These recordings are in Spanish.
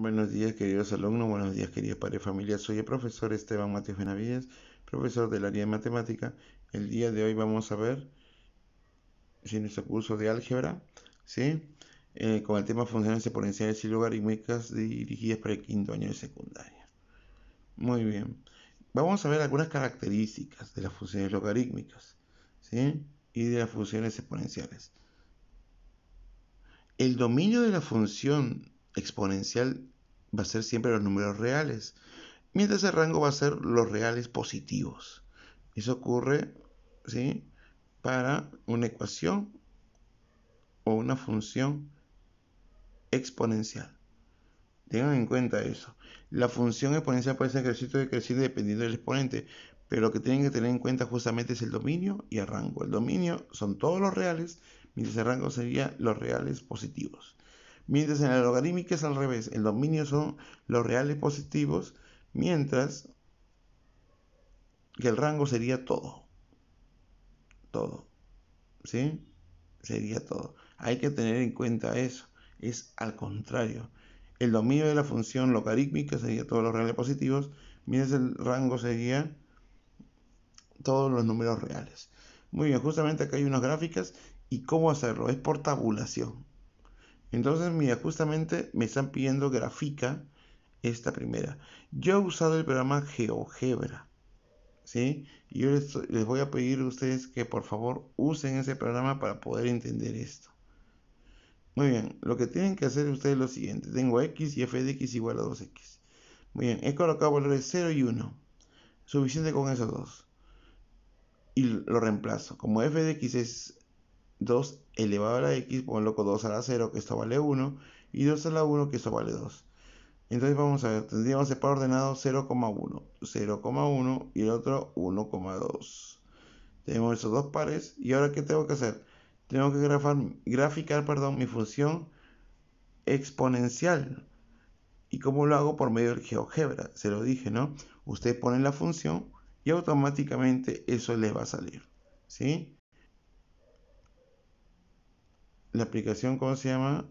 Buenos días, queridos alumnos, buenos días, queridos padres familia. Soy el profesor Esteban mateo Benavides, profesor del área de matemática. El día de hoy vamos a ver en nuestro curso de álgebra, ¿sí? Eh, con el tema funciones exponenciales y logarítmicas dirigidas para el quinto año de secundaria. Muy bien. Vamos a ver algunas características de las funciones logarítmicas, ¿sí? Y de las funciones exponenciales. El dominio de la función exponencial va a ser siempre los números reales, mientras el rango va a ser los reales positivos. Eso ocurre ¿sí? para una ecuación o una función exponencial. Tengan en cuenta eso. La función exponencial puede ser creciente o decreciente dependiendo del exponente, pero lo que tienen que tener en cuenta justamente es el dominio y el rango. El dominio son todos los reales, mientras el rango sería los reales positivos. Mientras en la logarítmica es al revés, el dominio son los reales positivos, mientras que el rango sería todo. Todo. ¿Sí? Sería todo. Hay que tener en cuenta eso. Es al contrario. El dominio de la función logarítmica sería todos los reales positivos, mientras el rango sería todos los números reales. Muy bien, justamente acá hay unas gráficas y cómo hacerlo. Es por tabulación. Entonces, mira, justamente me están pidiendo grafica esta primera. Yo he usado el programa GeoGebra. ¿sí? Y yo les, voy a pedir a ustedes que por favor usen ese programa para poder entender esto. Muy bien, lo que tienen que hacer ustedes es lo siguiente. Tengo x y f de x igual a 2x. Muy bien, he colocado valores 0 y 1. Suficiente con esos dos. Y lo reemplazo. Como f de x es 2 elevado a la x, loco 2 a la 0, que esto vale 1, y 2 a la 1, que esto vale 2. Entonces vamos a ver, tendríamos el par ordenado 0,1, 0,1 y el otro 1,2. Tenemos esos dos pares y ahora ¿qué tengo que hacer? Tengo que graficar perdón, mi función exponencial. ¿Y cómo lo hago? Por medio del GeoGebra, se lo dije, ¿no? Usted pone la función y automáticamente eso les va a salir, ¿sí? la aplicación, ¿cómo se llama?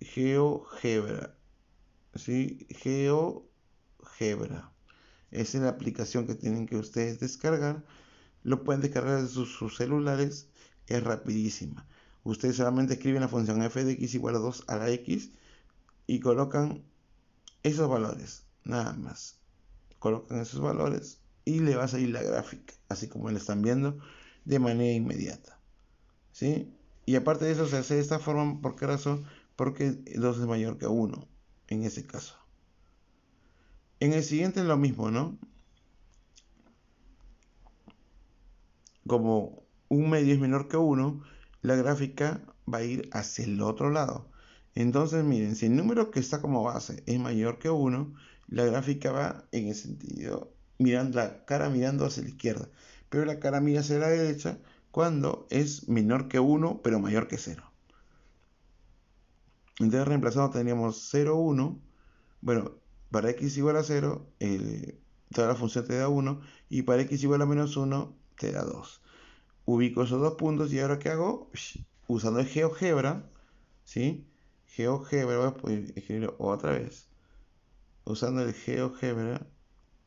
GeoGebra. ¿Sí? GeoGebra. Esa es la aplicación que tienen que ustedes descargar. Lo pueden descargar de sus, sus celulares. Es rapidísima. Ustedes solamente escriben la función f de x igual a 2 a la x y colocan esos valores. Nada más colocan esos valores y le va a salir la gráfica, así como le están viendo, de manera inmediata. ¿sí? Y aparte de eso, se hace de esta forma, ¿por qué razón? Porque 2 es mayor que 1, en ese caso. En el siguiente es lo mismo, ¿no? Como un medio es menor que 1, la gráfica va a ir hacia el otro lado. Entonces, miren, si el número que está como base es mayor que 1, la gráfica va en el sentido, mirando la cara mirando hacia la izquierda, pero la cara mira hacia la derecha cuando es menor que 1 pero mayor que 0. Entonces reemplazando tendríamos 0, 1. Bueno, para x igual a 0, toda la función te da 1 y para x igual a menos 1 te da 2. Ubico esos dos puntos y ahora ¿qué hago? Usando el GeoGebra, ¿sí? GeoGebra, voy a escribirlo otra vez usando el GeoGebra.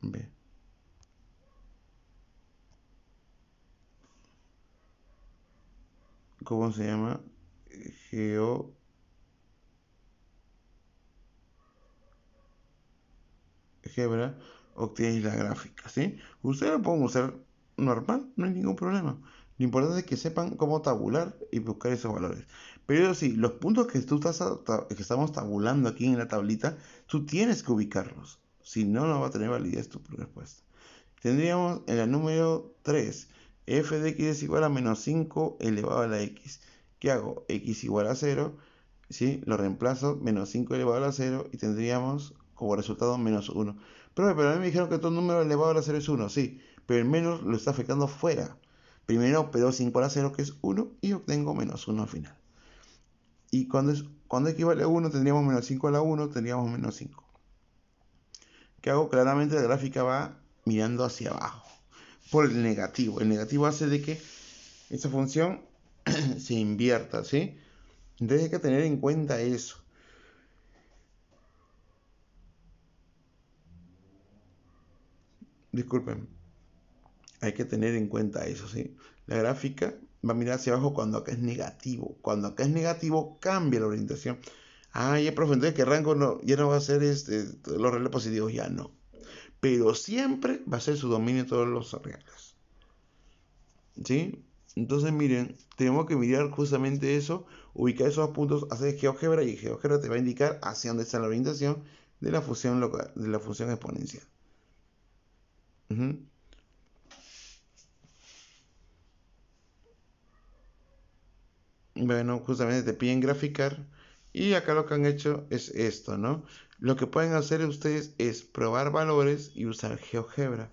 B. ¿Cómo se llama? Geo. Gebra obtienes la gráfica, ¿sí? Ustedes lo pueden usar normal, no hay ningún problema. Lo importante es que sepan cómo tabular y buscar esos valores. Pero eso sí, los puntos que, tú estás que estamos tabulando aquí en la tablita, tú tienes que ubicarlos. Si no, no va a tener validez tu respuesta. Tendríamos en el número 3, f de x es igual a menos 5 elevado a la x. ¿Qué hago? x igual a 0, ¿sí? lo reemplazo, menos 5 elevado a la 0 y tendríamos como resultado menos 1. Pero, a mí me dijeron que todo número elevado a la 0 es 1, sí, pero el menos lo está afectando fuera. Primero pero 5 a la 0, que es 1, y obtengo menos 1 al final. Y cuando, cuando equivale a 1, tendríamos menos 5 a la 1, tendríamos menos 5. ¿Qué hago? Claramente la gráfica va mirando hacia abajo, por el negativo. El negativo hace de que esa función se invierta, ¿sí? Entonces hay que tener en cuenta eso. Disculpen. Hay que tener en cuenta eso, ¿sí? La gráfica va a mirar hacia abajo cuando acá es negativo. Cuando acá es negativo, cambia la orientación. Ah, ya entonces que rango no, ya no va a ser este, los reales positivos, ya no. Pero siempre va a ser su dominio todos los reales. ¿Sí? Entonces, miren, tenemos que mirar justamente eso, ubicar esos puntos, hacer GeoGebra y GeoGebra te va a indicar hacia dónde está la orientación de la función de la función exponencial. bueno, justamente te piden graficar y acá lo que han hecho es esto, ¿no? Lo que pueden hacer ustedes es probar valores y usar GeoGebra,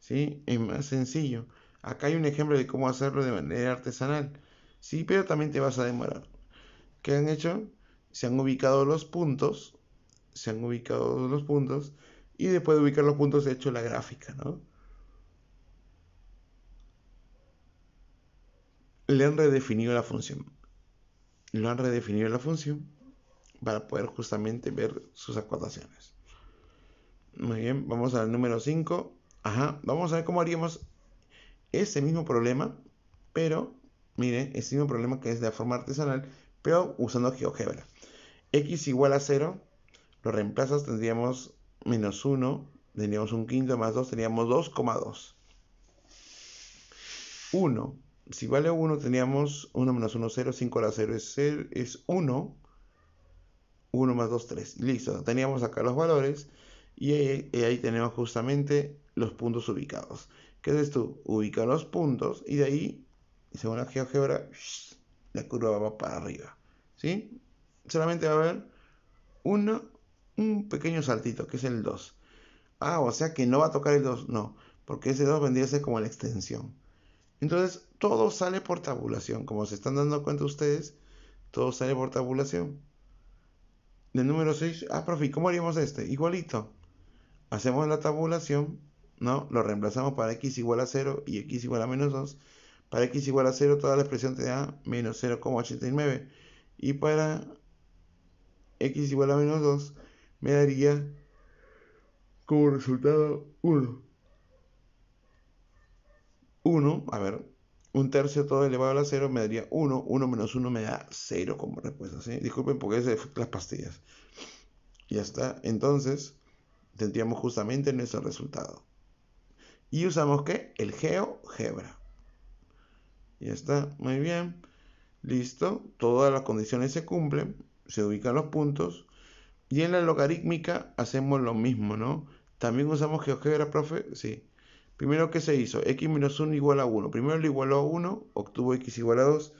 ¿sí? Es más sencillo. Acá hay un ejemplo de cómo hacerlo de manera artesanal, ¿sí? Pero también te vas a demorar. ¿Qué han hecho? Se han ubicado los puntos, se han ubicado los puntos y después de ubicar los puntos ha hecho la gráfica, ¿no? Le han redefinido la función lo han redefinido la función para poder justamente ver sus acotaciones. Muy bien, vamos al número 5. Ajá, vamos a ver cómo haríamos ese mismo problema, pero miren, ese mismo problema que es de la forma artesanal, pero usando GeoGebra. X igual a 0, lo reemplazas, tendríamos menos 1, tendríamos un quinto más 2, teníamos 2,2. 1 si vale 1 teníamos 1 menos 1, 0, 5 a la 0 es, es 1, 1 más 2, 3, listo, teníamos acá los valores y ahí, tenemos justamente los puntos ubicados. ¿Qué haces tú? Ubica los puntos y de ahí, según la geogebra, la curva va para arriba, ¿sí? Solamente va a haber un pequeño saltito, que es el 2. Ah, o sea que no va a tocar el 2, no, porque ese 2 vendría a ser como la extensión. Entonces, todo sale por tabulación. Como se están dando cuenta ustedes, todo sale por tabulación. Del número 6, ah, profe, ¿cómo haríamos este? Igualito. Hacemos la tabulación, ¿no? Lo reemplazamos para x igual a 0 y x igual a menos 2. Para x igual a 0, toda la expresión te da menos 0,89. Y para x igual a menos 2, me daría como resultado 1. 1, a ver, un tercio todo elevado a la 0 me daría 1, 1 menos 1 me da 0 como respuesta, ¿sí? Disculpen porque es de las pastillas. Ya está, entonces tendríamos justamente nuestro resultado. Y usamos que El GeoGebra. Ya está, muy bien. Listo, todas las condiciones se cumplen, se ubican los puntos. Y en la logarítmica hacemos lo mismo, ¿no? También usamos GeoGebra, profe, sí. Primero, ¿qué se hizo? X menos 1 igual a 1. Primero lo igualó a 1, obtuvo X igual a 2.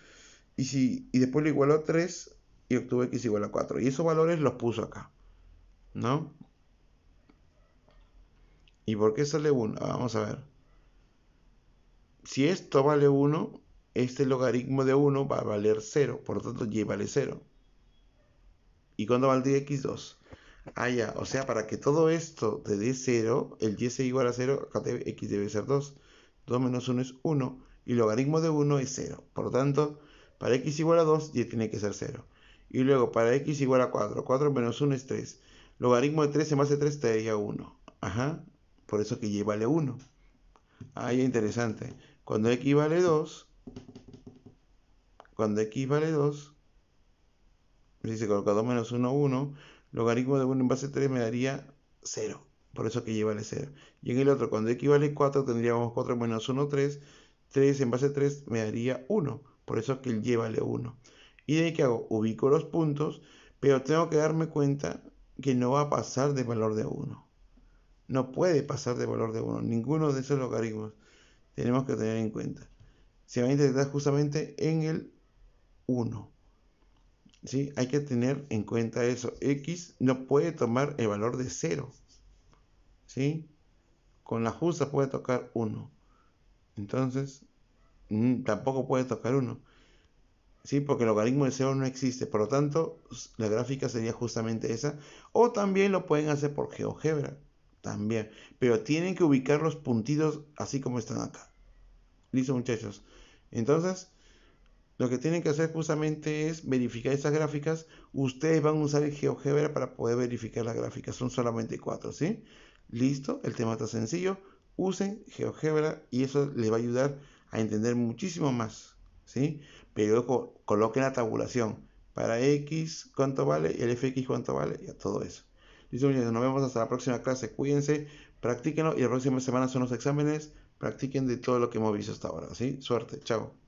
Y, si, después lo igualó a 3 y obtuvo X igual a 4. Y esos valores los puso acá. ¿No? ¿Y por qué sale 1? Ah, vamos a ver. Si esto vale 1, este logaritmo de 1 va a valer 0. Por lo tanto, Y vale 0. ¿Y cuándo valdría X2? Ah, ya, o sea, para que todo esto te dé 0, el y sea igual a 0, acá x debe ser 2. 2 menos 1 es 1 y logaritmo de 1 es 0. Por lo tanto, para x igual a 2, y tiene que ser 0. Y luego para x igual a 4, 4 menos 1 es 3. Logaritmo de 3 más de 3 te daría 1. Ajá, por eso que y vale 1. Ah, ya interesante. Cuando x vale 2, cuando x vale 2, se coloca 2 menos 1, 1 logaritmo de 1 en base 3 me daría 0. Por eso que lleva vale 0. Y en el otro, cuando x vale 4, tendríamos 4 menos 1, 3. 3 en base 3 me daría 1. Por eso que el y vale 1. ¿Y de ahí qué hago? Ubico los puntos, pero tengo que darme cuenta que no va a pasar de valor de 1. No puede pasar de valor de 1. Ninguno de esos logaritmos tenemos que tener en cuenta. Se va a intentar justamente en el 1. Hay que tener en cuenta eso. X no puede tomar el valor de 0. ¿sí? Con la justa puede tocar 1. Entonces, mm, tampoco puede tocar 1. ¿sí? Porque el logaritmo de 0 no existe. Por lo tanto, la gráfica sería justamente esa. O también lo pueden hacer por GeoGebra. También. Pero tienen que ubicar los puntitos así como están acá. Listo, muchachos. Entonces, lo que tienen que hacer justamente es verificar esas gráficas. Ustedes van a usar el GeoGebra para poder verificar las gráficas. Son solamente cuatro, ¿sí? Listo, el tema está sencillo. Usen GeoGebra y eso les va a ayudar a entender muchísimo más, ¿sí? Pero coloquen la tabulación. Para X, ¿cuánto vale? Y El FX, ¿cuánto vale? Y a todo eso. Listo, muchachos. Nos vemos hasta la próxima clase. Cuídense, practíquenlo y la próxima semana son los exámenes. Practiquen de todo lo que hemos visto hasta ahora, ¿sí? Suerte, chao.